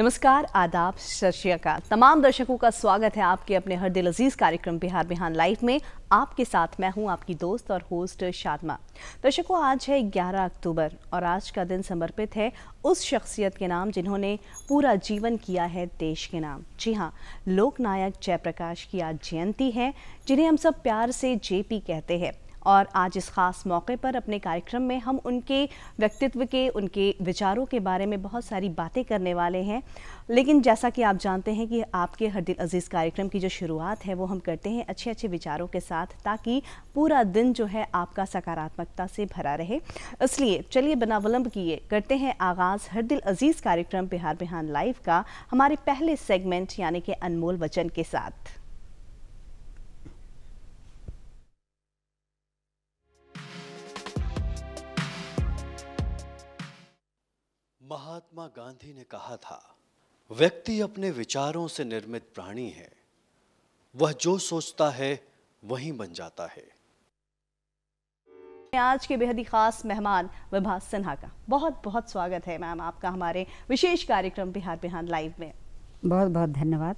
नमस्कार आदाब सत तमाम दर्शकों का स्वागत है आपके अपने हर दिल अजीज कार्यक्रम बिहार बिहान लाइव में आपके साथ मैं हूं आपकी दोस्त और होस्ट शादमा दर्शकों आज है 11 अक्टूबर और आज का दिन समर्पित है उस शख्सियत के नाम जिन्होंने पूरा जीवन किया है देश के नाम जी हाँ लोकनायक जयप्रकाश की आज जयंती है जिन्हें हम सब प्यार से जेपी कहते हैं और आज इस ख़ास मौके पर अपने कार्यक्रम में हम उनके व्यक्तित्व के उनके विचारों के बारे में बहुत सारी बातें करने वाले हैं लेकिन जैसा कि आप जानते हैं कि आपके हर दिल अजीज़ कार्यक्रम की जो शुरुआत है वो हम करते हैं अच्छे अच्छे विचारों के साथ ताकि पूरा दिन जो है आपका सकारात्मकता से भरा रहे इसलिए चलिए बिनावलंब किए करते हैं आगाज़ हर दिल अजीज़ कार्यक्रम बिहार बिहान लाइव का हमारे पहले सेगमेंट यानी कि अनमोल वचन के साथ महात्मा गांधी ने कहा था व्यक्ति अपने विचारों से निर्मित प्राणी है वह जो सोचता है वही बन जाता है आज के बेहद ही खास मेहमान विभा सिन्हा का बहुत बहुत स्वागत है मैम आपका हमारे विशेष कार्यक्रम बिहार बिहार लाइव में बहुत बहुत धन्यवाद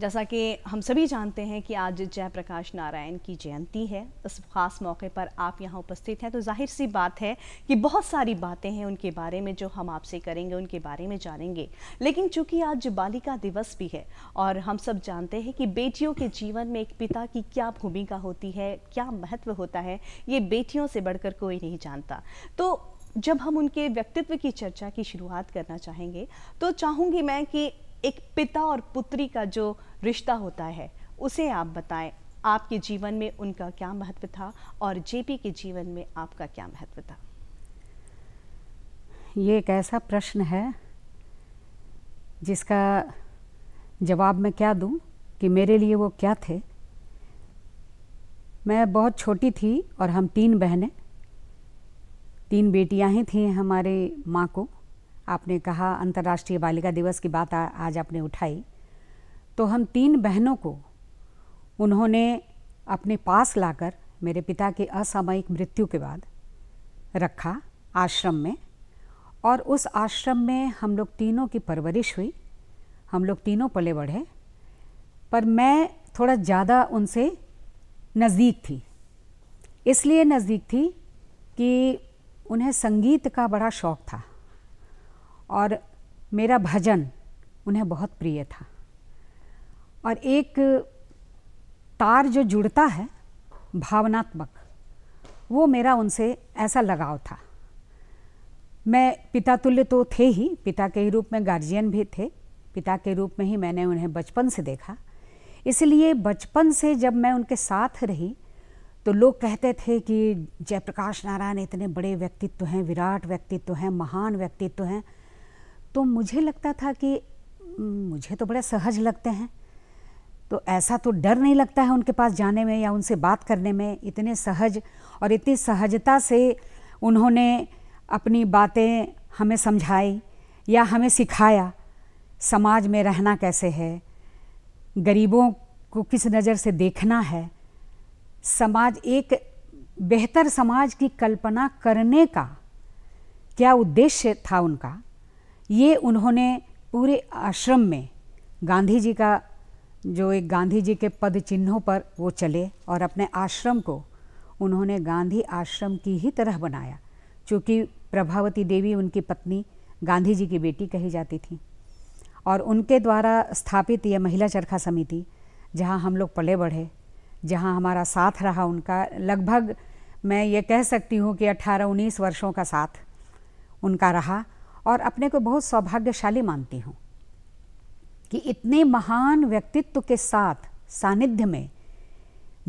जैसा कि हम सभी जानते हैं कि आज जयप्रकाश नारायण की जयंती है इस ख़ास मौके पर आप यहाँ उपस्थित हैं तो जाहिर सी बात है कि बहुत सारी बातें हैं उनके बारे में जो हम आपसे करेंगे उनके बारे में जानेंगे लेकिन चूंकि आज बालिका दिवस भी है और हम सब जानते हैं कि बेटियों के जीवन में एक पिता की क्या भूमिका होती है क्या महत्व होता है ये बेटियों से बढ़कर कोई नहीं जानता तो जब हम उनके व्यक्तित्व की चर्चा की शुरुआत करना चाहेंगे तो चाहूँगी मैं कि एक पिता और पुत्री का जो रिश्ता होता है उसे आप बताएं आपके जीवन में उनका क्या महत्व था और जेपी के जीवन में आपका क्या महत्व था ये एक ऐसा प्रश्न है जिसका जवाब मैं क्या दूं कि मेरे लिए वो क्या थे मैं बहुत छोटी थी और हम तीन बहनें तीन बेटियां ही थी हमारे माँ को आपने कहा अंतर्राष्ट्रीय बालिका दिवस की बात आ, आज आपने उठाई तो हम तीन बहनों को उन्होंने अपने पास लाकर मेरे पिता की असामयिक मृत्यु के बाद रखा आश्रम में और उस आश्रम में हम लोग तीनों की परवरिश हुई हम लोग तीनों पले बढ़े पर मैं थोड़ा ज़्यादा उनसे नज़दीक थी इसलिए नज़दीक थी कि उन्हें संगीत का बड़ा शौक़ था और मेरा भजन उन्हें बहुत प्रिय था और एक तार जो जुड़ता है भावनात्मक वो मेरा उनसे ऐसा लगाव था मैं पिता तुल्य तो थे ही पिता के ही रूप में गार्जियन भी थे पिता के रूप में ही मैंने उन्हें बचपन से देखा इसलिए बचपन से जब मैं उनके साथ रही तो लोग कहते थे कि जयप्रकाश नारायण इतने बड़े व्यक्तित्व हैं विराट व्यक्तित्व हैं महान व्यक्तित्व हैं तो मुझे लगता था कि मुझे तो बड़े सहज लगते हैं तो ऐसा तो डर नहीं लगता है उनके पास जाने में या उनसे बात करने में इतने सहज और इतनी सहजता से उन्होंने अपनी बातें हमें समझाई या हमें सिखाया समाज में रहना कैसे है गरीबों को किस नज़र से देखना है समाज एक बेहतर समाज की कल्पना करने का क्या उद्देश्य था उनका ये उन्होंने पूरे आश्रम में गांधी जी का जो एक गांधी जी के पद चिन्हों पर वो चले और अपने आश्रम को उन्होंने गांधी आश्रम की ही तरह बनाया क्योंकि प्रभावती देवी उनकी पत्नी गांधी जी की बेटी कही जाती थी और उनके द्वारा स्थापित यह महिला चरखा समिति जहाँ हम लोग पले बढ़े जहाँ हमारा साथ रहा उनका लगभग मैं ये कह सकती हूँ कि 18-19 वर्षों का साथ उनका रहा और अपने को बहुत सौभाग्यशाली मानती हूँ कि इतने महान व्यक्तित्व के साथ सानिध्य में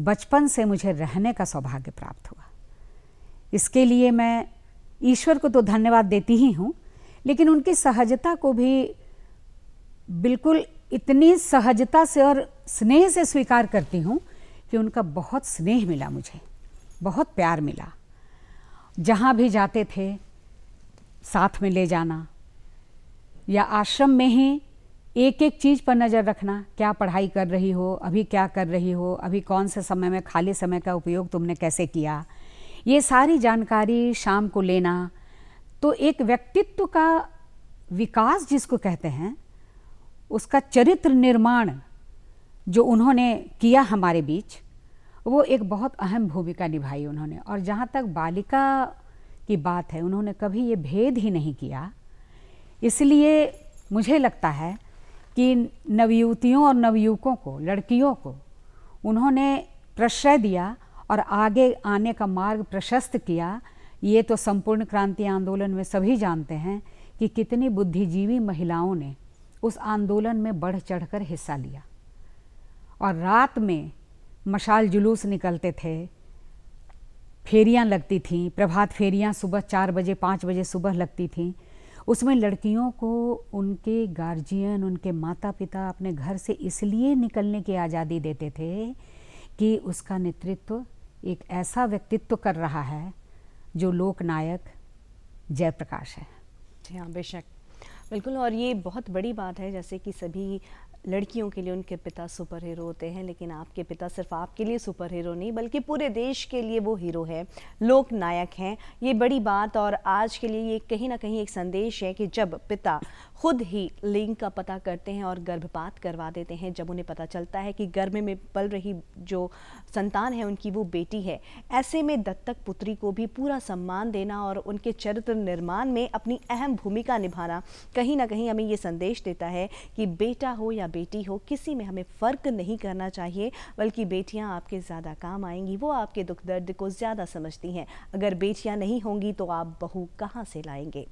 बचपन से मुझे रहने का सौभाग्य प्राप्त हुआ इसके लिए मैं ईश्वर को तो धन्यवाद देती ही हूँ लेकिन उनकी सहजता को भी बिल्कुल इतनी सहजता से और स्नेह से स्वीकार करती हूँ कि उनका बहुत स्नेह मिला मुझे बहुत प्यार मिला जहाँ भी जाते थे साथ में ले जाना या आश्रम में ही एक एक चीज़ पर नज़र रखना क्या पढ़ाई कर रही हो अभी क्या कर रही हो अभी कौन से समय में खाली समय का उपयोग तुमने कैसे किया ये सारी जानकारी शाम को लेना तो एक व्यक्तित्व का विकास जिसको कहते हैं उसका चरित्र निर्माण जो उन्होंने किया हमारे बीच वो एक बहुत अहम भूमिका निभाई उन्होंने और जहाँ तक बालिका की बात है उन्होंने कभी ये भेद ही नहीं किया इसलिए मुझे लगता है कि नवयुवतियों और नवयुवकों को लड़कियों को उन्होंने प्रश्रय दिया और आगे आने का मार्ग प्रशस्त किया ये तो संपूर्ण क्रांति आंदोलन में सभी जानते हैं कि कितनी बुद्धिजीवी महिलाओं ने उस आंदोलन में बढ़ चढ़कर हिस्सा लिया और रात में मशाल जुलूस निकलते थे फेरियाँ लगती थीं प्रभात फेरियाँ सुबह चार बजे पाँच बजे सुबह लगती थीं उसमें लड़कियों को उनके गार्जियन उनके माता पिता अपने घर से इसलिए निकलने की आज़ादी देते थे कि उसका नेतृत्व एक ऐसा व्यक्तित्व कर रहा है जो लोकनायक जयप्रकाश है जी हाँ बेशक बिल्कुल और ये बहुत बड़ी बात है जैसे कि सभी लड़कियों के लिए उनके पिता सुपर हीरो होते हैं लेकिन आपके पिता सिर्फ आपके लिए सुपर हीरो नहीं बल्कि पूरे देश के लिए वो हीरो है लोक नायक हैं ये बड़ी बात और आज के लिए ये कहीं ना कहीं एक संदेश है कि जब पिता खुद ही लिंग का पता करते हैं और गर्भपात करवा देते हैं जब उन्हें पता चलता है कि गर्भ में पल रही जो संतान है उनकी वो बेटी है ऐसे में दत्तक पुत्री को भी पूरा सम्मान देना और उनके चरित्र निर्माण में अपनी अहम भूमिका निभाना कहीं ना कहीं हमें ये संदेश देता है कि बेटा हो या बेटी हो किसी में हमें फ़र्क नहीं करना चाहिए बल्कि बेटियां आपके ज़्यादा काम आएंगी वो आपके दुख दर्द को ज़्यादा समझती हैं अगर बेटियां नहीं होंगी तो आप बहू कहाँ से लाएंगे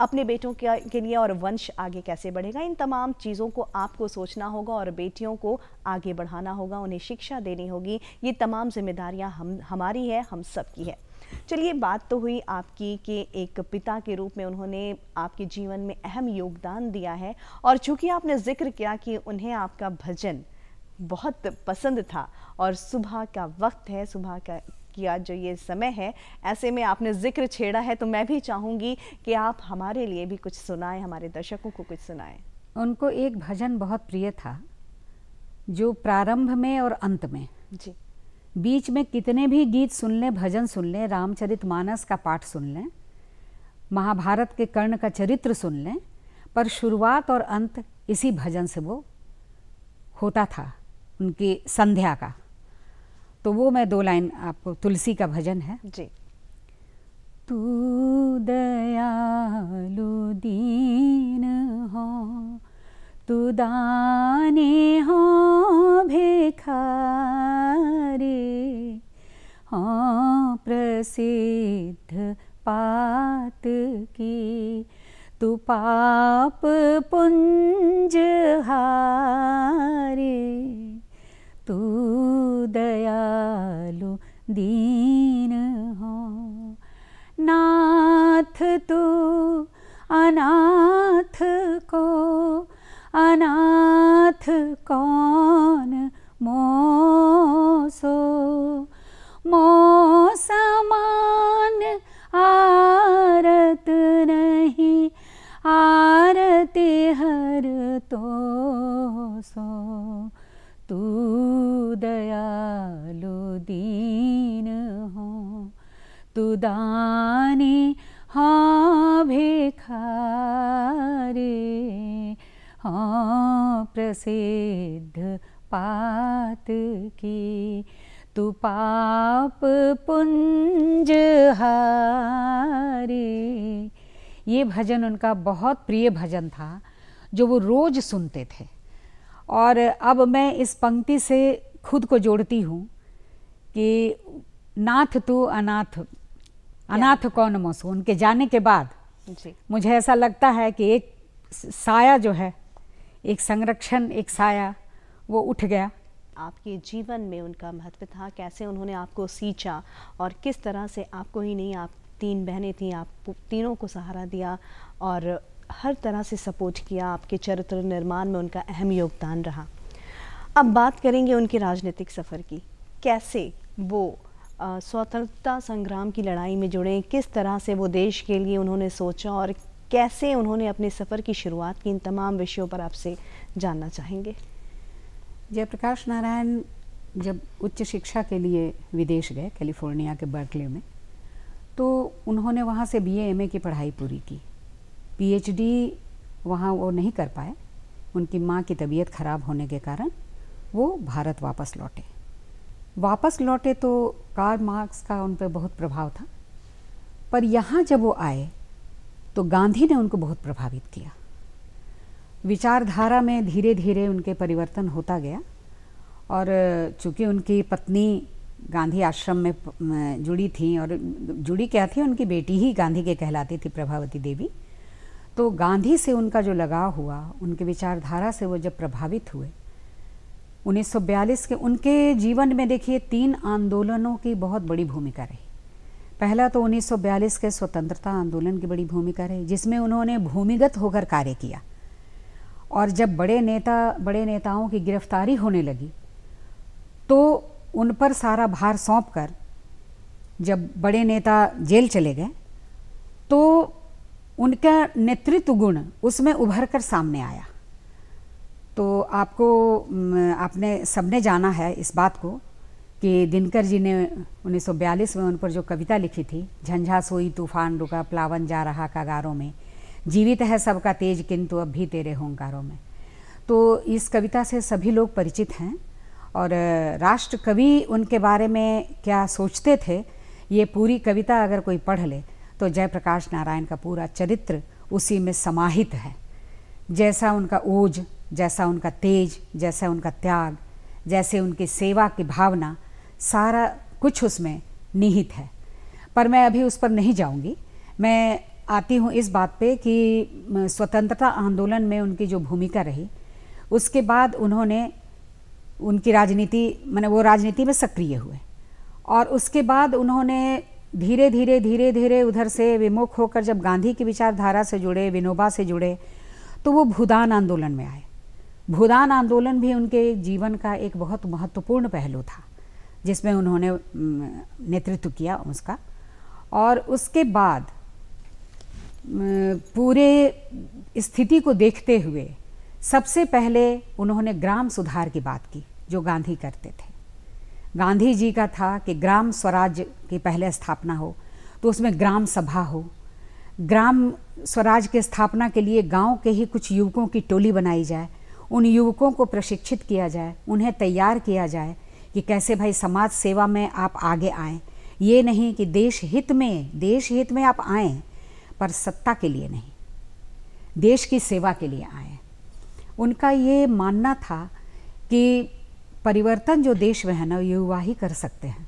अपने बेटों के लिए और वंश आगे कैसे बढ़ेगा इन तमाम चीज़ों को आपको सोचना होगा और बेटियों को आगे बढ़ाना होगा उन्हें शिक्षा देनी होगी ये तमाम जिम्मेदारियां हम हमारी है हम सब की है चलिए बात तो हुई आपकी कि एक पिता के रूप में उन्होंने आपके जीवन में अहम योगदान दिया है और चूंकि आपने जिक्र किया कि उन्हें आपका भजन बहुत पसंद था और सुबह का वक्त है सुबह का किया जो ये समय है ऐसे में आपने जिक्र छेड़ा है तो मैं भी चाहूँगी कि आप हमारे लिए भी कुछ सुनाएं हमारे दर्शकों को कुछ सुनाएं उनको एक भजन बहुत प्रिय था जो प्रारंभ में और अंत में जी बीच में कितने भी गीत सुन लें भजन सुन लें रामचरित मानस का पाठ सुन लें महाभारत के कर्ण का चरित्र सुन लें पर शुरुआत और अंत इसी भजन से वो होता था उनकी संध्या का तो वो मैं दो लाइन आपको तुलसी का भजन है जी तू दयालु दीन हो तू दाने हो सिद्ध पात की तू पाप पुंज हारे तू दयालु दीन हो नाथ तू अनाथ को अनाथ कौन मोसो मो तो सो तू दयालु दीन हो तू दानी हाँ भिखारे हाँ प्रसिद्ध पात की तू पाप पुंज हारे ये भजन उनका बहुत प्रिय भजन था जो वो रोज़ सुनते थे और अब मैं इस पंक्ति से खुद को जोड़ती हूँ कि नाथ तू तो अनाथ अनाथ कौन मोसू उनके जाने के बाद जी। मुझे ऐसा लगता है कि एक साया जो है एक संरक्षण एक साया वो उठ गया आपके जीवन में उनका महत्व था कैसे उन्होंने आपको सींचा और किस तरह से आपको ही नहीं आप तीन बहनें थीं आप तीनों को सहारा दिया और हर तरह से सपोर्ट किया आपके चरित्र निर्माण में उनका अहम योगदान रहा अब बात करेंगे उनके राजनीतिक सफ़र की कैसे वो स्वतंत्रता संग्राम की लड़ाई में जुड़े किस तरह से वो देश के लिए उन्होंने सोचा और कैसे उन्होंने अपने सफ़र की शुरुआत की इन तमाम विषयों पर आपसे जानना चाहेंगे जयप्रकाश नारायण जब उच्च शिक्षा के लिए विदेश गए कैलिफोर्निया के बर्कले में तो उन्होंने वहाँ से बी एम की पढ़ाई पूरी की पीएचडी वहाँ वो नहीं कर पाए उनकी माँ की तबीयत ख़राब होने के कारण वो भारत वापस लौटे वापस लौटे तो कार मार्क्स का उन पर बहुत प्रभाव था पर यहाँ जब वो आए तो गांधी ने उनको बहुत प्रभावित किया विचारधारा में धीरे धीरे उनके परिवर्तन होता गया और चूँकि उनकी पत्नी गांधी आश्रम में जुड़ी थी और जुड़ी क्या थी उनकी बेटी ही गांधी के कहलाती थी प्रभावती देवी तो गांधी से उनका जो लगाव हुआ उनके विचारधारा से वो जब प्रभावित हुए 1942 के उनके जीवन में देखिए तीन आंदोलनों की बहुत बड़ी भूमिका रही पहला तो 1942 के स्वतंत्रता आंदोलन की बड़ी भूमिका रही जिसमें उन्होंने भूमिगत होकर कार्य किया और जब बड़े नेता बड़े नेताओं की गिरफ्तारी होने लगी तो उन पर सारा भार सौंप कर जब बड़े नेता जेल चले गए तो उनका नेतृत्व गुण उसमें उभर कर सामने आया तो आपको आपने सबने जाना है इस बात को कि दिनकर जी ने 1942 में उन पर जो कविता लिखी थी झंझा सोई तूफान रुका प्लावन जा रहा कागारों में जीवित है सबका तेज किंतु अब भी तेरे होंकारों में तो इस कविता से सभी लोग परिचित हैं और राष्ट्र कवि उनके बारे में क्या सोचते थे ये पूरी कविता अगर कोई पढ़ ले तो जयप्रकाश नारायण का पूरा चरित्र उसी में समाहित है जैसा उनका ओज जैसा उनका तेज जैसा उनका त्याग जैसे उनकी सेवा की भावना सारा कुछ उसमें निहित है पर मैं अभी उस पर नहीं जाऊंगी मैं आती हूँ इस बात पे कि स्वतंत्रता आंदोलन में उनकी जो भूमिका रही उसके बाद उन्होंने उनकी राजनीति मैंने वो राजनीति में सक्रिय हुए और उसके बाद उन्होंने धीरे धीरे धीरे धीरे उधर से विमुख होकर जब गांधी की विचारधारा से जुड़े विनोबा से जुड़े तो वो भूदान आंदोलन में आए भूदान आंदोलन भी उनके जीवन का एक बहुत महत्वपूर्ण पहलू था जिसमें उन्होंने नेतृत्व किया उसका और उसके बाद पूरे स्थिति को देखते हुए सबसे पहले उन्होंने ग्राम सुधार की बात की जो गांधी करते थे गांधी जी का था कि ग्राम स्वराज की पहले स्थापना हो तो उसमें ग्राम सभा हो ग्राम स्वराज के स्थापना के लिए गांव के ही कुछ युवकों की टोली बनाई जाए उन युवकों को प्रशिक्षित किया जाए उन्हें तैयार किया जाए कि कैसे भाई समाज सेवा में आप आगे आए ये नहीं कि देश हित में देश हित में आप आए पर सत्ता के लिए नहीं देश की सेवा के लिए आए उनका ये मानना था कि परिवर्तन जो देश में है ना युवा ही कर सकते हैं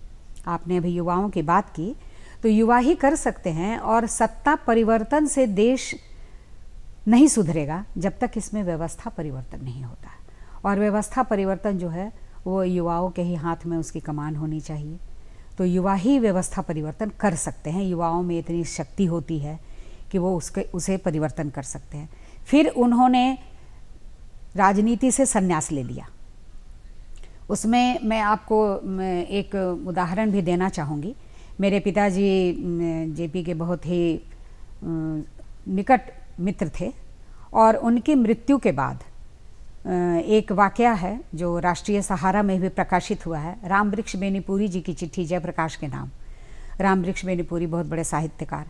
आपने अभी युवाओं की बात की तो युवा ही कर सकते हैं और सत्ता परिवर्तन से देश नहीं सुधरेगा जब तक इसमें व्यवस्था परिवर्तन नहीं होता और व्यवस्था परिवर्तन जो है वो युवाओं के ही हाथ में उसकी कमान होनी चाहिए तो युवा ही व्यवस्था परिवर्तन कर सकते हैं युवाओं में इतनी शक्ति होती है कि वो उसके उसे परिवर्तन कर सकते हैं फिर उन्होंने राजनीति से संन्यास ले लिया उसमें मैं आपको एक उदाहरण भी देना चाहूँगी मेरे पिताजी जेपी के बहुत ही निकट मित्र थे और उनकी मृत्यु के बाद एक वाक्य है जो राष्ट्रीय सहारा में भी प्रकाशित हुआ है राम वृक्ष बेनीपुरी जी की चिट्ठी जयप्रकाश के नाम राम वृक्ष बेनीपुरी बहुत बड़े साहित्यकार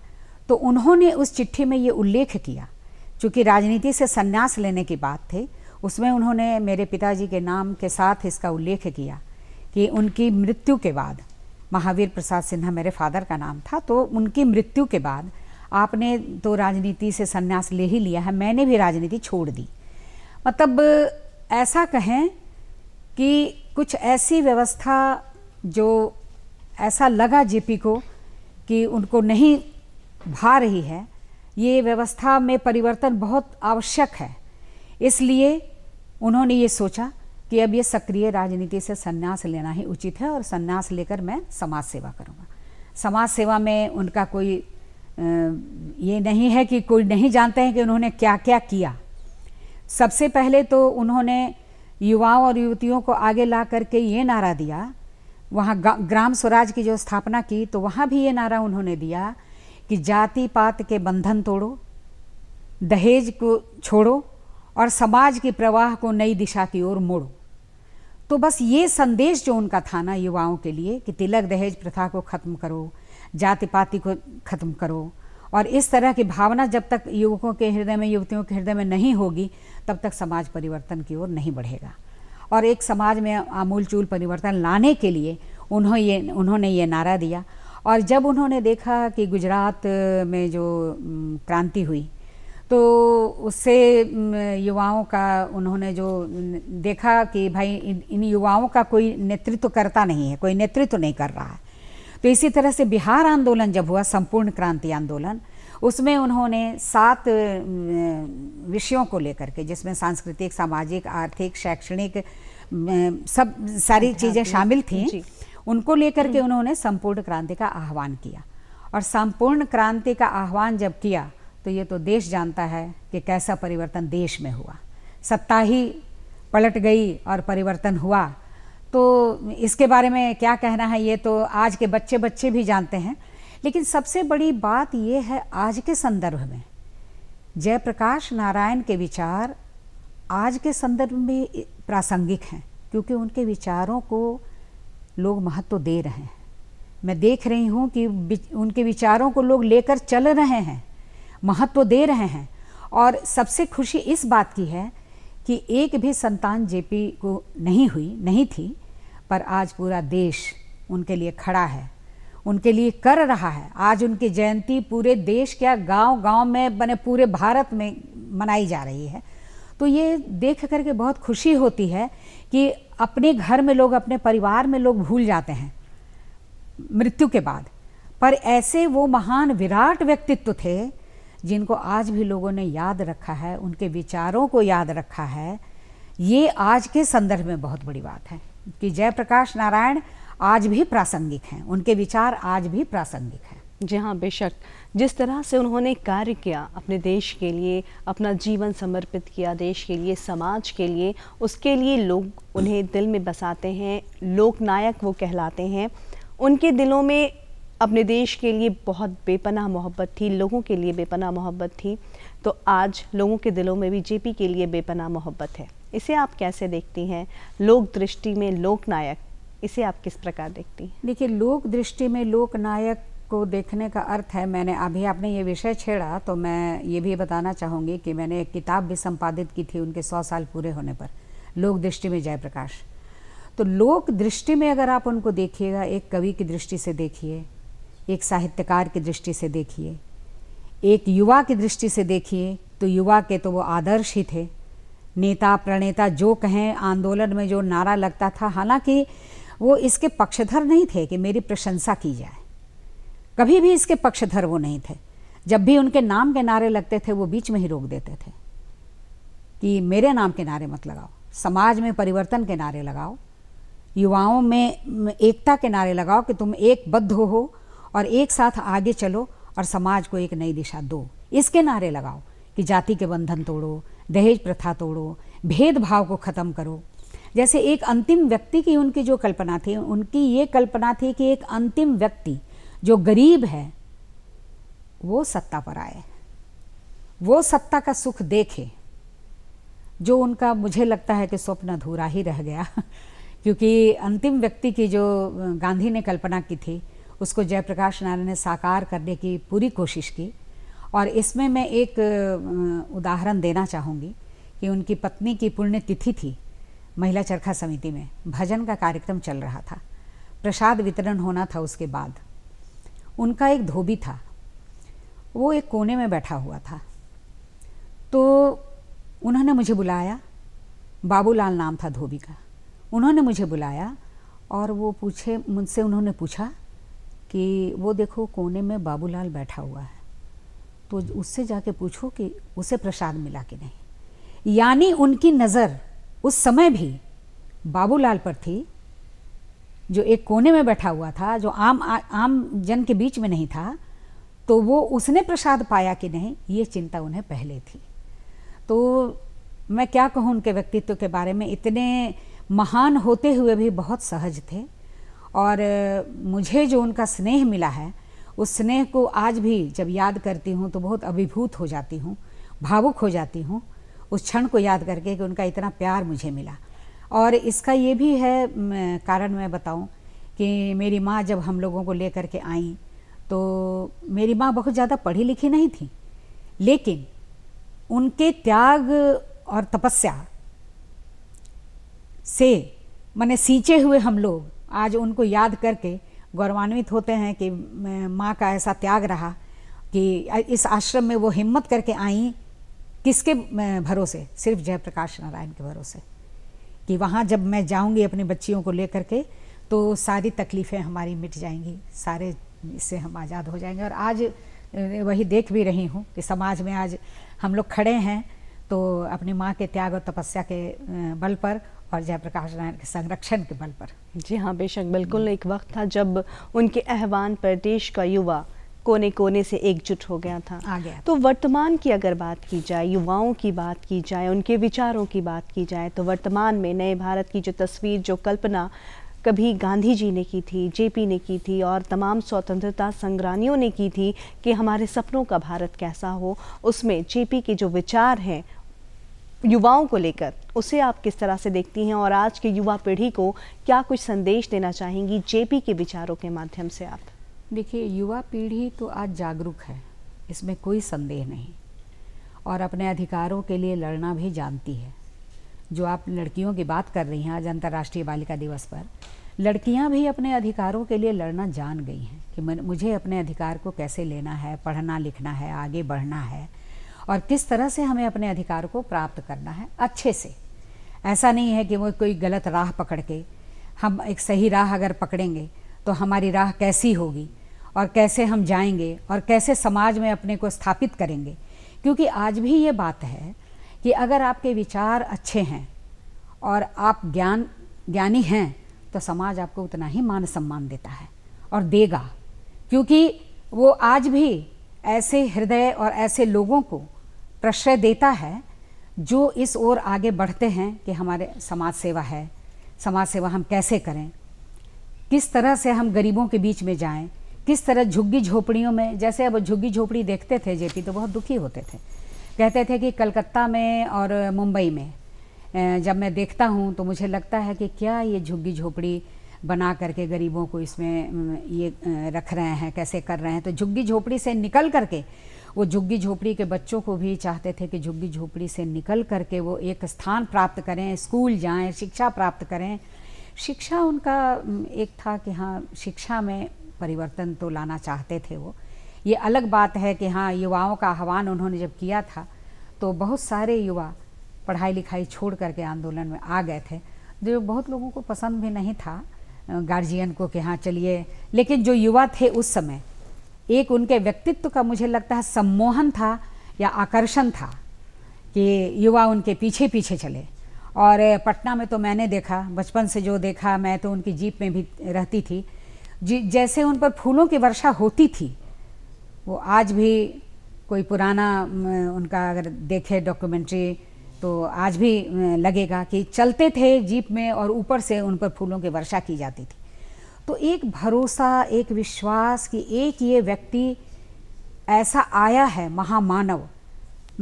तो उन्होंने उस चिट्ठी में ये उल्लेख किया चूँकि राजनीति से संन्यास लेने की बात थी उसमें उन्होंने मेरे पिताजी के नाम के साथ इसका उल्लेख किया कि उनकी मृत्यु के बाद महावीर प्रसाद सिन्हा मेरे फादर का नाम था तो उनकी मृत्यु के बाद आपने तो राजनीति से संन्यास ले ही लिया है मैंने भी राजनीति छोड़ दी मतलब ऐसा कहें कि कुछ ऐसी व्यवस्था जो ऐसा लगा जेपी को कि उनको नहीं भा रही है ये व्यवस्था में परिवर्तन बहुत आवश्यक है इसलिए उन्होंने ये सोचा कि अब ये सक्रिय राजनीति से संन्यास लेना ही उचित है और संन्यास लेकर मैं समाज सेवा करूँगा समाज सेवा में उनका कोई ये नहीं है कि कोई नहीं जानते हैं कि उन्होंने क्या क्या किया सबसे पहले तो उन्होंने युवाओं और युवतियों को आगे ला करके ये नारा दिया वहाँ ग्राम स्वराज की जो स्थापना की तो वहाँ भी ये नारा उन्होंने दिया कि जाति पात के बंधन तोड़ो दहेज को छोड़ो और समाज के प्रवाह को नई दिशा की ओर मोड़ो तो बस ये संदेश जो उनका था ना युवाओं के लिए कि तिलक दहेज प्रथा को ख़त्म करो जाति पाति को ख़त्म करो और इस तरह की भावना जब तक युवकों के हृदय में युवतियों के हृदय में नहीं होगी तब तक समाज परिवर्तन की ओर नहीं बढ़ेगा और एक समाज में आमूल चूल परिवर्तन लाने के लिए उन्होंने ये उन्होंने ये नारा दिया और जब उन्होंने देखा कि गुजरात में जो क्रांति हुई तो उससे युवाओं का उन्होंने जो देखा कि भाई इन युवाओं का कोई नेतृत्व करता नहीं है कोई नेतृत्व नहीं कर रहा है तो इसी तरह से बिहार आंदोलन जब हुआ संपूर्ण क्रांति आंदोलन उसमें उन्होंने सात विषयों को लेकर के जिसमें सांस्कृतिक सामाजिक आर्थिक शैक्षणिक सब सारी चीज़ें शामिल थीं उनको लेकर के हम्म। उन्होंने संपूर्ण क्रांति का आह्वान किया और संपूर्ण क्रांति का आह्वान जब किया तो ये तो देश जानता है कि कैसा परिवर्तन देश में हुआ सत्ता ही पलट गई और परिवर्तन हुआ तो इसके बारे में क्या कहना है ये तो आज के बच्चे बच्चे भी जानते हैं लेकिन सबसे बड़ी बात ये है आज के संदर्भ में जयप्रकाश नारायण के विचार आज के संदर्भ में प्रासंगिक हैं क्योंकि उनके विचारों को लोग महत्व दे रहे हैं मैं देख रही हूँ कि उनके विचारों को लोग लेकर चल रहे हैं महत्व दे रहे हैं और सबसे खुशी इस बात की है कि एक भी संतान जेपी को नहीं हुई नहीं थी पर आज पूरा देश उनके लिए खड़ा है उनके लिए कर रहा है आज उनकी जयंती पूरे देश क्या गांव गांव में बने पूरे भारत में मनाई जा रही है तो ये देख कर के बहुत खुशी होती है कि अपने घर में लोग अपने परिवार में लोग भूल जाते हैं मृत्यु के बाद पर ऐसे वो महान विराट व्यक्तित्व थे जिनको आज भी लोगों ने याद रखा है उनके विचारों को याद रखा है ये आज के संदर्भ में बहुत बड़ी बात है कि जयप्रकाश नारायण आज भी प्रासंगिक हैं उनके विचार आज भी प्रासंगिक हैं जी हाँ बेशक जिस तरह से उन्होंने कार्य किया अपने देश के लिए अपना जीवन समर्पित किया देश के लिए समाज के लिए उसके लिए लोग उन्हें दिल में बसाते हैं लोकनायक वो कहलाते हैं उनके दिलों में अपने देश के लिए बहुत बेपनाह मोहब्बत थी लोगों के लिए बेपनाह मोहब्बत थी तो आज लोगों के दिलों में भी जेपी के लिए बेपनाह मोहब्बत है इसे आप कैसे देखती हैं लोक दृष्टि में लोकनायक इसे आप किस प्रकार देखती हैं देखिए लोक दृष्टि में लोकनायक को देखने का अर्थ है मैंने अभी आपने ये विषय छेड़ा तो मैं ये भी बताना चाहूँगी कि मैंने एक किताब भी संपादित की थी उनके सौ साल पूरे होने पर लोक दृष्टि में जयप्रकाश तो लोक दृष्टि में अगर आप उनको देखिएगा एक कवि की दृष्टि से देखिए एक साहित्यकार की दृष्टि से देखिए एक युवा की दृष्टि से देखिए तो युवा के तो वो आदर्श ही थे नेता प्रणेता जो कहें आंदोलन में जो नारा लगता था हालांकि वो इसके पक्षधर नहीं थे कि मेरी प्रशंसा की जाए कभी भी इसके पक्षधर वो नहीं थे जब भी उनके नाम के नारे लगते थे वो बीच में ही रोक देते थे कि मेरे नाम के नारे मत लगाओ समाज में परिवर्तन के नारे लगाओ युवाओं में एकता के नारे लगाओ कि तुम एक बद्ध हो और एक साथ आगे चलो और समाज को एक नई दिशा दो इसके नारे लगाओ कि जाति के बंधन तोड़ो दहेज प्रथा तोड़ो भेदभाव को ख़त्म करो जैसे एक अंतिम व्यक्ति की उनकी जो कल्पना थी उनकी ये कल्पना थी कि एक अंतिम व्यक्ति जो गरीब है वो सत्ता पर आए वो सत्ता का सुख देखे जो उनका मुझे लगता है कि स्वप्न अधूरा ही रह गया क्योंकि अंतिम व्यक्ति की जो गांधी ने कल्पना की थी उसको जयप्रकाश नारायण ने साकार करने की पूरी कोशिश की और इसमें मैं एक उदाहरण देना चाहूँगी कि उनकी पत्नी की पुण्यतिथि थी महिला चरखा समिति में भजन का कार्यक्रम चल रहा था प्रसाद वितरण होना था उसके बाद उनका एक धोबी था वो एक कोने में बैठा हुआ था तो उन्होंने मुझे बुलाया बाबूलाल नाम था धोबी का उन्होंने मुझे बुलाया और वो पूछे मुझसे उन्होंने पूछा कि वो देखो कोने में बाबूलाल बैठा हुआ है तो उससे जाके पूछो कि उसे प्रसाद मिला कि नहीं यानी उनकी नज़र उस समय भी बाबूलाल पर थी जो एक कोने में बैठा हुआ था जो आम आ, आम जन के बीच में नहीं था तो वो उसने प्रसाद पाया कि नहीं ये चिंता उन्हें पहले थी तो मैं क्या कहूँ उनके व्यक्तित्व के बारे में इतने महान होते हुए भी बहुत सहज थे और मुझे जो उनका स्नेह मिला है उस स्नेह को आज भी जब याद करती हूँ तो बहुत अभिभूत हो जाती हूँ भावुक हो जाती हूँ उस क्षण को याद करके कि उनका इतना प्यार मुझे मिला और इसका ये भी है कारण मैं बताऊँ कि मेरी माँ जब हम लोगों को लेकर के आई तो मेरी माँ बहुत ज़्यादा पढ़ी लिखी नहीं थी लेकिन उनके त्याग और तपस्या से मैंने सींचे हुए हम लोग आज उनको याद करके गौरवान्वित होते हैं कि माँ का ऐसा त्याग रहा कि इस आश्रम में वो हिम्मत करके आई किसके भरोसे सिर्फ जयप्रकाश नारायण के भरोसे कि वहाँ जब मैं जाऊँगी अपनी बच्चियों को लेकर के तो सारी तकलीफ़ें हमारी मिट जाएंगी सारे इससे हम आज़ाद हो जाएंगे और आज वही देख भी रही हूँ कि समाज में आज हम लोग खड़े हैं तो अपनी माँ के त्याग और तपस्या के बल पर और जयप्रकाश नारायण के संरक्षण के बल पर जी हाँ बेशक बिल्कुल एक वक्त था जब उनके आह्वान पर देश का युवा कोने कोने से एकजुट हो गया था आ गया तो वर्तमान की अगर बात की जाए युवाओं की बात की जाए उनके विचारों की बात की जाए तो वर्तमान में नए भारत की जो तस्वीर जो कल्पना कभी गांधी जी ने की थी जेपी ने की थी और तमाम स्वतंत्रता संग्रामियों ने की थी कि हमारे सपनों का भारत कैसा हो उसमें जेपी के जो विचार हैं युवाओं को लेकर उसे आप किस तरह से देखती हैं और आज की युवा पीढ़ी को क्या कुछ संदेश देना चाहेंगी जेपी के विचारों के माध्यम से आप देखिए युवा पीढ़ी तो आज जागरूक है इसमें कोई संदेह नहीं और अपने अधिकारों के लिए लड़ना भी जानती है जो आप लड़कियों की बात कर रही हैं आज अंतर्राष्ट्रीय बालिका दिवस पर लड़कियां भी अपने अधिकारों के लिए लड़ना जान गई हैं कि मुझे अपने अधिकार को कैसे लेना है पढ़ना लिखना है आगे बढ़ना है और किस तरह से हमें अपने अधिकार को प्राप्त करना है अच्छे से ऐसा नहीं है कि वो कोई गलत राह पकड़ के हम एक सही राह अगर पकड़ेंगे तो हमारी राह कैसी होगी और कैसे हम जाएंगे और कैसे समाज में अपने को स्थापित करेंगे क्योंकि आज भी ये बात है कि अगर आपके विचार अच्छे हैं और आप ज्ञान ज्ञानी हैं तो समाज आपको उतना ही मान सम्मान देता है और देगा क्योंकि वो आज भी ऐसे हृदय और ऐसे लोगों को प्रश्रय देता है जो इस ओर आगे बढ़ते हैं कि हमारे समाज सेवा है समाज सेवा हम कैसे करें किस तरह से हम गरीबों के बीच में जाएं किस तरह झुग्गी झोपड़ियों में जैसे अब झुग्गी झोपड़ी देखते थे जेपी तो बहुत दुखी होते थे कहते थे कि कलकत्ता में और मुंबई में जब मैं देखता हूँ तो मुझे लगता है कि क्या ये झुग्गी झोपड़ी बना करके गरीबों को इसमें ये रख रहे हैं कैसे कर रहे हैं तो झुग्गी झोपड़ी से निकल करके वो झुग्गी झोपड़ी के बच्चों को भी चाहते थे कि झुग्गी झोपड़ी से निकल करके वो एक स्थान प्राप्त करें स्कूल जाएं शिक्षा प्राप्त करें शिक्षा उनका एक था कि हाँ शिक्षा में परिवर्तन तो लाना चाहते थे वो ये अलग बात है कि हाँ युवाओं का आह्वान उन्होंने जब किया था तो बहुत सारे युवा पढ़ाई लिखाई छोड़ करके आंदोलन में आ गए थे जो बहुत लोगों को पसंद भी नहीं था गार्जियन को कि हाँ चलिए लेकिन जो युवा थे उस समय एक उनके व्यक्तित्व का मुझे लगता है सम्मोहन था या आकर्षण था कि युवा उनके पीछे पीछे चले और पटना में तो मैंने देखा बचपन से जो देखा मैं तो उनकी जीप में भी रहती थी जी जैसे उन पर फूलों की वर्षा होती थी वो आज भी कोई पुराना उनका अगर देखे डॉक्यूमेंट्री तो आज भी लगेगा कि चलते थे जीप में और ऊपर से उन पर फूलों की वर्षा की जाती थी तो एक भरोसा एक विश्वास कि एक ये व्यक्ति ऐसा आया है महामानव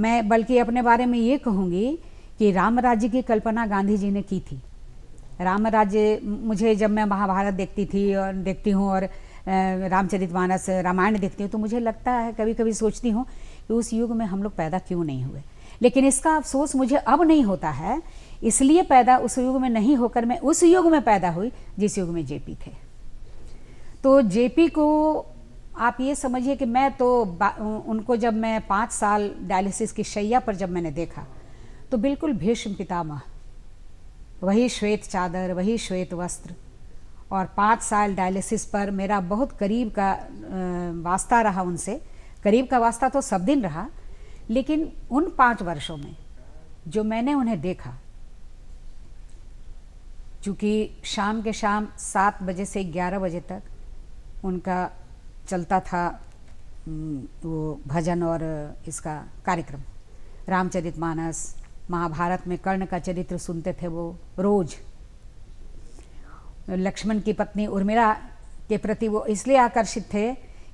मैं बल्कि अपने बारे में ये कहूँगी कि राम राज्य की कल्पना गांधी जी ने की थी राम राज्य मुझे जब मैं महाभारत देखती थी और देखती हूँ और रामचरित मानस रामायण देखती हूँ तो मुझे लगता है कभी कभी सोचती हूँ कि उस युग में हम लोग पैदा क्यों नहीं हुए लेकिन इसका अफसोस मुझे अब नहीं होता है इसलिए पैदा उस युग में नहीं होकर मैं उस युग में पैदा हुई जिस युग में जेपी थे तो जेपी को आप ये समझिए कि मैं तो उनको जब मैं पाँच साल डायलिसिस की शैया पर जब मैंने देखा तो बिल्कुल भीष्म पितामह वही श्वेत चादर वही श्वेत वस्त्र और पाँच साल डायलिसिस पर मेरा बहुत करीब का वास्ता रहा उनसे करीब का वास्ता तो सब दिन रहा लेकिन उन पाँच वर्षों में जो मैंने उन्हें देखा चूँकि शाम के शाम सात बजे से ग्यारह बजे तक उनका चलता था वो भजन और इसका कार्यक्रम रामचरित मानस महाभारत में कर्ण का चरित्र सुनते थे वो रोज लक्ष्मण की पत्नी उर्मिला के प्रति वो इसलिए आकर्षित थे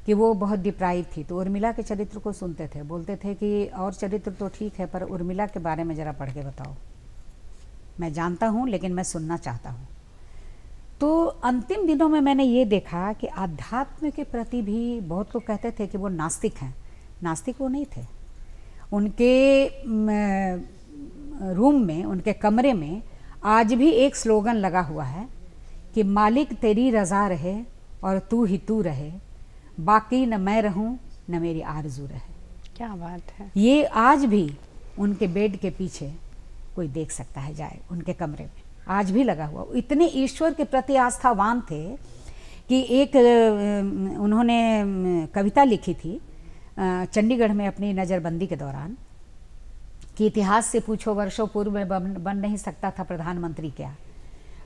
कि वो बहुत डिप्राइव थी तो उर्मिला के चरित्र को सुनते थे बोलते थे कि और चरित्र तो ठीक है पर उर्मिला के बारे में ज़रा पढ़ के बताओ मैं जानता हूँ लेकिन मैं सुनना चाहता हूँ तो अंतिम दिनों में मैंने ये देखा कि आध्यात्म के प्रति भी बहुत लोग कहते थे कि वो नास्तिक हैं नास्तिक वो नहीं थे उनके रूम में उनके कमरे में आज भी एक स्लोगन लगा हुआ है कि मालिक तेरी रज़ा रहे और तू ही तू रहे बाकी न मैं रहूं न मेरी आरजू रहे क्या बात है ये आज भी उनके बेड के पीछे कोई देख सकता है जाए उनके कमरे में आज भी लगा हुआ इतने ईश्वर के प्रति आस्थावान थे कि एक उन्होंने कविता लिखी थी चंडीगढ़ में अपनी नज़रबंदी के दौरान कि इतिहास से पूछो वर्षों पूर्व में बन, बन नहीं सकता था प्रधानमंत्री क्या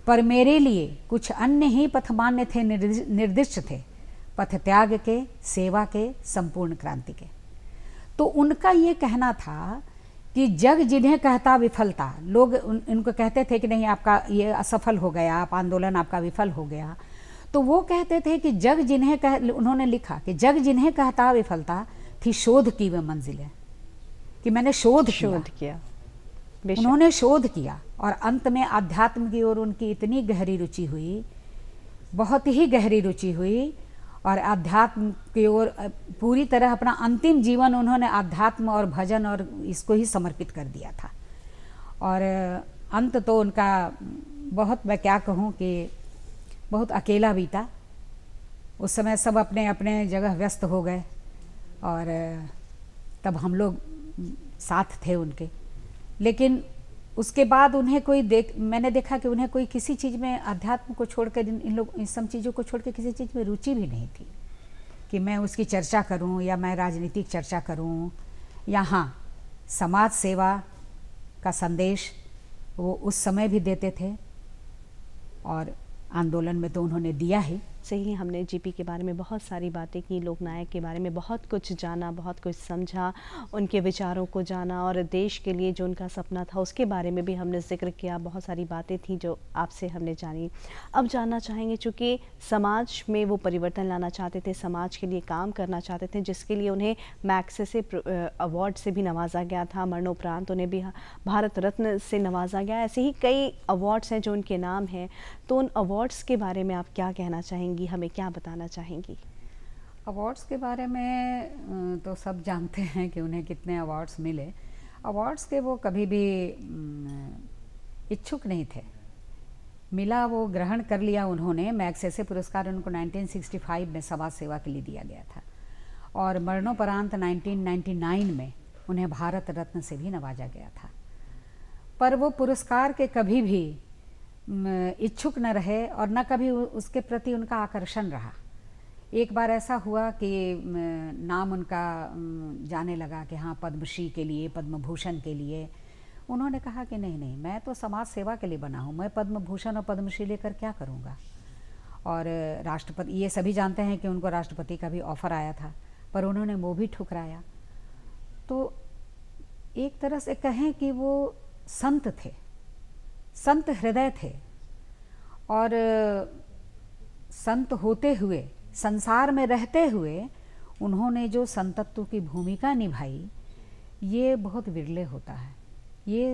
पर मेरे लिए कुछ अन्य ही पथ मान्य थे निर्दिष्ट थे पथ त्याग के सेवा के संपूर्ण क्रांति के तो उनका ये कहना था कि जग जिन्हें कहता विफलता लोग उन, उनको कहते थे कि नहीं आपका ये असफल हो गया आप आंदोलन आपका विफल हो गया तो वो कहते थे कि जग जिन्हें कह उन्होंने लिखा कि जग जिन्हें कहता विफलता थी शोध की वह मंजिलें कि मैंने शोध शोध किया, किया। उन्होंने शोध किया और अंत में आध्यात्म की ओर उनकी इतनी गहरी रुचि हुई बहुत ही गहरी रुचि हुई और अध्यात्म की ओर पूरी तरह अपना अंतिम जीवन उन्होंने अध्यात्म और भजन और इसको ही समर्पित कर दिया था और अंत तो उनका बहुत मैं क्या कहूँ कि बहुत अकेला बीता उस समय सब अपने अपने जगह व्यस्त हो गए और तब हम लोग साथ थे उनके लेकिन उसके बाद उन्हें कोई देख मैंने देखा कि उन्हें कोई किसी चीज़ में अध्यात्म को छोड़कर इन लोग इन सब चीज़ों को छोड़ किसी चीज़ में रुचि भी नहीं थी कि मैं उसकी चर्चा करूं या मैं राजनीतिक चर्चा करूं या हाँ समाज सेवा का संदेश वो उस समय भी देते थे और आंदोलन में तो उन्होंने दिया ही से ही हमने जीपी के बारे में बहुत सारी बातें की लोकनायक के बारे में बहुत कुछ जाना बहुत कुछ समझा उनके विचारों को जाना और देश के लिए जो उनका सपना था उसके बारे में भी हमने जिक्र किया बहुत सारी बातें थी जो आपसे हमने जानी अब जानना चाहेंगे चूँकि समाज में वो परिवर्तन लाना चाहते थे समाज के लिए काम करना चाहते थे जिसके लिए उन्हें मैक्से से अवार्ड से भी नवाजा गया था मरणोपरांत उन्हें भी भारत रत्न से नवाजा गया ऐसे ही कई अवार्ड्स हैं जो उनके नाम हैं तो उन अवार्ड्स के बारे में आप क्या कहना चाहेंगे चाहेंगी हमें क्या बताना चाहेंगी अवार्ड्स के बारे में तो सब जानते हैं कि उन्हें कितने अवार्ड्स मिले अवार्ड्स के वो कभी भी इच्छुक नहीं थे मिला वो ग्रहण कर लिया उन्होंने मैक्सेसे पुरस्कार उनको 1965 में समाज सेवा के लिए दिया गया था और मरणोपरांत 1999 में उन्हें भारत रत्न से भी नवाजा गया था पर वो पुरस्कार के कभी भी इच्छुक न रहे और न कभी उसके प्रति उनका आकर्षण रहा एक बार ऐसा हुआ कि नाम उनका जाने लगा कि हाँ पद्मश्री के लिए पद्म भूषण के लिए उन्होंने कहा कि नहीं नहीं मैं तो समाज सेवा के लिए बना हूँ मैं पद्म भूषण और पद्मश्री लेकर क्या करूँगा और राष्ट्रपति ये सभी जानते हैं कि उनको राष्ट्रपति का भी ऑफ़र आया था पर उन्होंने वो भी ठुकराया तो एक तरह से कहें कि वो संत थे संत हृदय थे और संत होते हुए संसार में रहते हुए उन्होंने जो संतत्व की भूमिका निभाई ये बहुत विरले होता है ये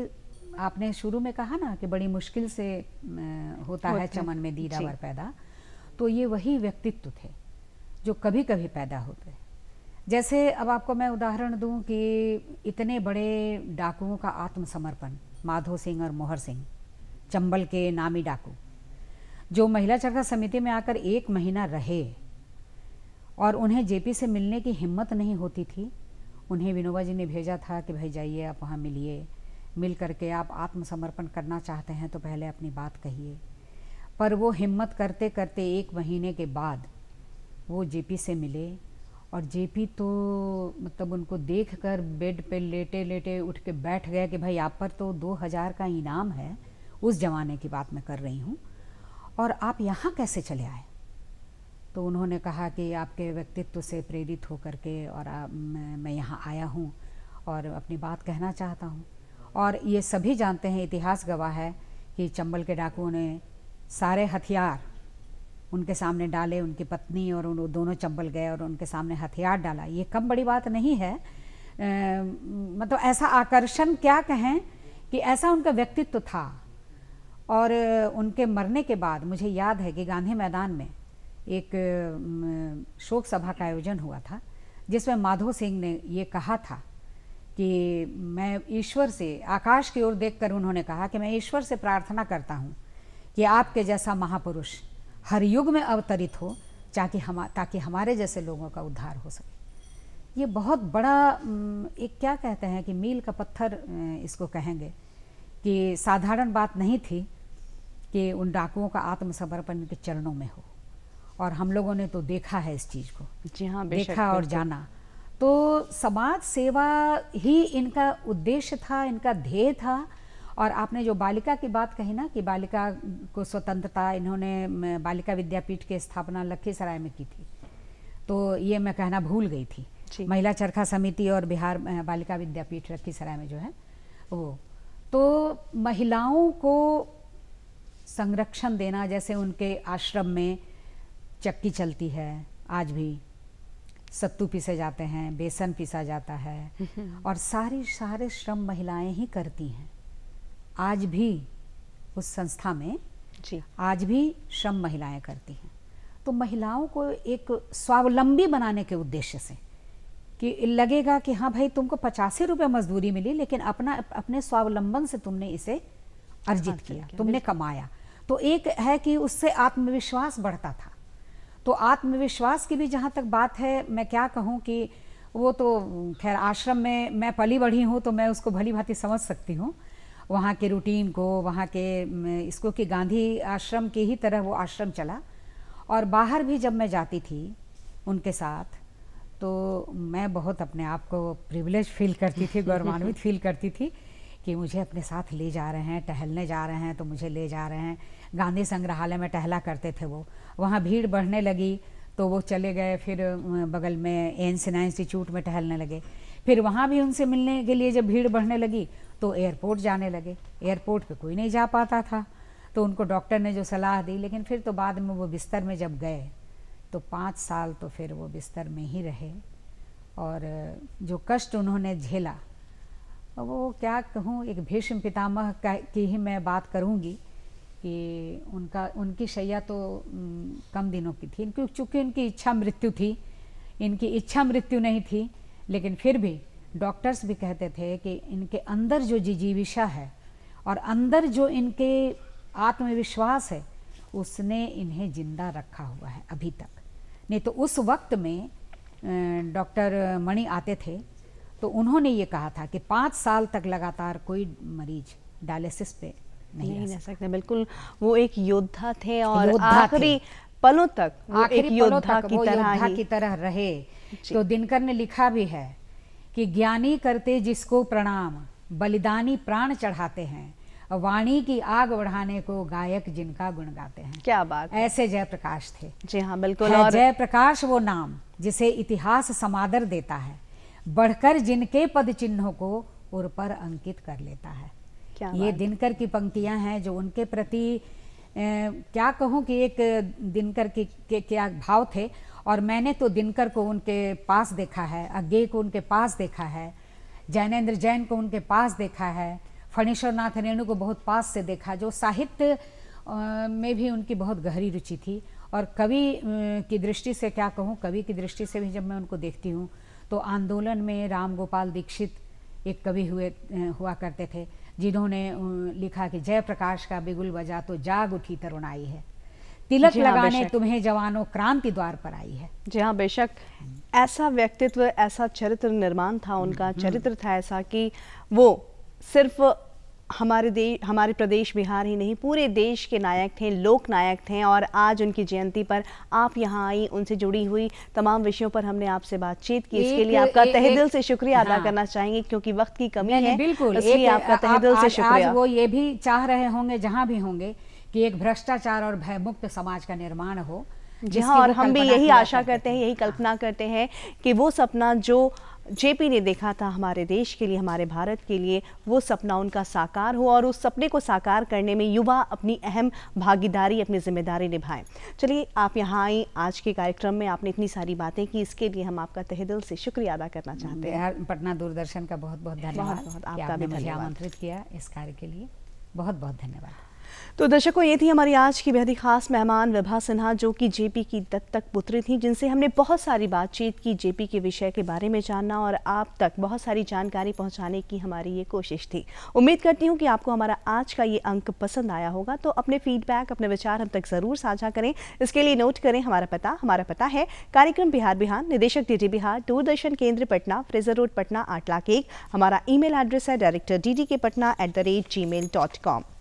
आपने शुरू में कहा ना कि बड़ी मुश्किल से होता है चमन में दीदावर पैदा तो ये वही व्यक्तित्व थे जो कभी कभी पैदा होते जैसे अब आपको मैं उदाहरण दूं कि इतने बड़े डाकुओं का आत्मसमर्पण माधो सिंह और मोहर सिंह चंबल के नामी डाकू जो महिला चरखा समिति में आकर एक महीना रहे और उन्हें जेपी से मिलने की हिम्मत नहीं होती थी उन्हें विनोबा जी ने भेजा था कि भाई जाइए आप वहाँ मिलिए मिल करके आप आत्मसमर्पण करना चाहते हैं तो पहले अपनी बात कहिए पर वो हिम्मत करते करते एक महीने के बाद वो जेपी से मिले और जेपी तो मतलब उनको देख कर बेड पे लेटे लेटे उठ के बैठ गया कि भाई आप पर तो दो हज़ार का इनाम है उस ज़माने की बात मैं कर रही हूँ और आप यहाँ कैसे चले आए तो उन्होंने कहा कि आपके व्यक्तित्व से प्रेरित होकर के और आ, मैं, मैं यहाँ आया हूँ और अपनी बात कहना चाहता हूँ और ये सभी जानते हैं इतिहास गवाह है कि चंबल के डाकुओं ने सारे हथियार उनके सामने डाले उनकी पत्नी और उन दोनों चंबल गए और उनके सामने हथियार डाला ये कम बड़ी बात नहीं है आ, मतलब ऐसा आकर्षण क्या कहें कि ऐसा उनका व्यक्तित्व था और उनके मरने के बाद मुझे याद है कि गांधी मैदान में एक शोक सभा का आयोजन हुआ था जिसमें माधो सिंह ने ये कहा था कि मैं ईश्वर से आकाश की ओर देखकर उन्होंने कहा कि मैं ईश्वर से प्रार्थना करता हूँ कि आपके जैसा महापुरुष हर युग में अवतरित हो ताकि हम ताकि हमारे जैसे लोगों का उद्धार हो सके ये बहुत बड़ा एक क्या कहते हैं कि मील का पत्थर इसको कहेंगे कि साधारण बात नहीं थी कि उन डाकुओं का आत्मसमर्पण के चरणों में हो और हम लोगों ने तो देखा है इस चीज़ को जी हाँ देखा और जाना तो समाज सेवा ही इनका उद्देश्य था इनका ध्येय था और आपने जो बालिका की बात कही ना कि बालिका को स्वतंत्रता इन्होंने बालिका विद्यापीठ की स्थापना लखीसराय में की थी तो ये मैं कहना भूल गई थी महिला चरखा समिति और बिहार बालिका विद्यापीठ लखीसराय में जो है वो तो महिलाओं को संरक्षण देना जैसे उनके आश्रम में चक्की चलती है आज भी सत्तू पीसे जाते हैं बेसन पीसा जाता है और सारी सारे श्रम महिलाएं ही करती हैं आज भी उस संस्था में जी आज भी श्रम महिलाएं करती हैं तो महिलाओं को एक स्वावलंबी बनाने के उद्देश्य से कि लगेगा कि हाँ भाई तुमको पचासी रुपये मजदूरी मिली लेकिन अपना अपने स्वावलंबन से तुमने इसे अर्जित किया तुमने कमाया तो एक है कि उससे आत्मविश्वास बढ़ता था तो आत्मविश्वास की भी जहाँ तक बात है मैं क्या कहूँ कि वो तो खैर आश्रम में मैं पली बढ़ी हूँ तो मैं उसको भली भांति समझ सकती हूँ वहाँ के रूटीन को वहाँ के इसको कि गांधी आश्रम की ही तरह वो आश्रम चला और बाहर भी जब मैं जाती थी उनके साथ तो मैं बहुत अपने आप को प्रिविलेज फील करती थी गौरवान्वित फील करती थी कि मुझे अपने साथ ले जा रहे हैं टहलने जा रहे हैं तो मुझे ले जा रहे हैं गांधी संग्रहालय में टहला करते थे वो वहाँ भीड़ बढ़ने लगी तो वो चले गए फिर बगल में एन सिन्हा इंस्टीट्यूट में टहलने लगे फिर वहाँ भी उनसे मिलने के लिए जब भीड़ बढ़ने लगी तो एयरपोर्ट जाने लगे एयरपोर्ट पे कोई नहीं जा पाता था तो उनको डॉक्टर ने जो सलाह दी लेकिन फिर तो बाद में वो बिस्तर में जब गए तो पाँच साल तो फिर वो बिस्तर में ही रहे और जो कष्ट उन्होंने झेला वो क्या कहूँ एक भीष्म पितामह की ही मैं बात करूँगी कि उनका उनकी शैया तो कम दिनों की थी क्योंकि चूँकि उनकी इच्छा मृत्यु थी इनकी इच्छा मृत्यु नहीं थी लेकिन फिर भी डॉक्टर्स भी कहते थे कि इनके अंदर जो जिजीविशा है और अंदर जो इनके आत्मविश्वास है उसने इन्हें जिंदा रखा हुआ है अभी तक नहीं तो उस वक्त में डॉक्टर मणि आते थे तो उन्होंने ये कहा था कि पाँच साल तक लगातार कोई मरीज डायलिसिस पे नहीं, नहीं रह सकते बिल्कुल वो एक योद्धा थे और आखिरी पलों तक आखिरी योद्धा, तक की तरह योद्धा की तरह रहे तो दिनकर ने लिखा भी है कि ज्ञानी करते जिसको प्रणाम बलिदानी प्राण चढ़ाते हैं वाणी की आग बढ़ाने को गायक जिनका गुण गाते हैं क्या बात ऐसे जयप्रकाश थे जी हाँ बिल्कुल और जयप्रकाश वो नाम जिसे इतिहास समादर देता है बढ़कर जिनके पद चिन्हों को उर पर अंकित कर लेता है क्या ये दिनकर की पंक्तियां हैं जो उनके प्रति ए, क्या कहूँ कि एक दिनकर की के क्या भाव थे और मैंने तो दिनकर को उनके पास देखा है अज्ञे को उनके पास देखा है जैनेन्द्र जैन को उनके पास देखा है फणेश्वरनाथ नाथ रेणु को बहुत पास से देखा जो साहित्य में भी उनकी बहुत गहरी रुचि थी और कवि की दृष्टि से क्या कहूँ कवि की दृष्टि से भी जब मैं उनको देखती हूँ तो आंदोलन में रामगोपाल दीक्षित एक कवि हुए हुआ करते थे जिन्होंने लिखा कि जयप्रकाश का बिगुल बजा तो जाग उठी तरुणाई है तिलक हाँ, लगाने तुम्हें जवानों क्रांति द्वार पर आई है जी हाँ बेशक ऐसा व्यक्तित्व ऐसा चरित्र निर्माण था उनका हम्म, हम्म। चरित्र था ऐसा कि वो सिर्फ हमारे देश हमारे प्रदेश बिहार ही नहीं पूरे देश के नायक थे लोक नायक थे और आज उनकी जयंती पर आप यहाँ आई उनसे जुड़ी हुई तमाम विषयों पर हमने आपसे बातचीत की इसके लिए आपका तहे दिल से शुक्रिया अदा हाँ। करना चाहेंगे क्योंकि वक्त की कमी है बिल्कुल आपका तहे दिल से शुक्रिया वो ये भी चाह रहे होंगे जहाँ भी होंगे कि एक भ्रष्टाचार और भयमुक्त समाज का निर्माण हो जी हाँ और हम भी यही आशा करते हैं यही हाँ। कल्पना करते हैं कि वो सपना जो जेपी ने देखा था हमारे देश के लिए हमारे भारत के लिए वो सपना उनका साकार हो और उस सपने को साकार करने में युवा अपनी अहम भागीदारी अपनी जिम्मेदारी निभाएं चलिए आप यहाँ आई आज के कार्यक्रम में आपने इतनी सारी बातें की इसके लिए हम आपका तहदिल से शुक्रिया अदा करना चाहते हैं पटना दूरदर्शन का बहुत बहुत धन्यवाद आपका भी आमंत्रित किया इस कार्य के लिए बहुत बहुत धन्यवाद तो दर्शकों ये थी हमारी आज की बेहद ही खास मेहमान विभा सिन्हा जो कि जेपी की दत्तक पुत्री थी जिनसे हमने बहुत सारी बातचीत की जेपी के विषय के बारे में जानना और आप तक बहुत सारी जानकारी पहुंचाने की हमारी ये कोशिश थी उम्मीद करती हूँ कि आपको हमारा आज का ये अंक पसंद आया होगा तो अपने फीडबैक अपने विचार हम तक ज़रूर साझा करें इसके लिए नोट करें हमारा पता हमारा पता है कार्यक्रम बिहार बिहार निदेशक डी बिहार दूरदर्शन केंद्र पटना फ्रेजर रोड पटना आठ लाख एक हमारा ईमेल एड्रेस है director D K Patna at the rate Gmail dot com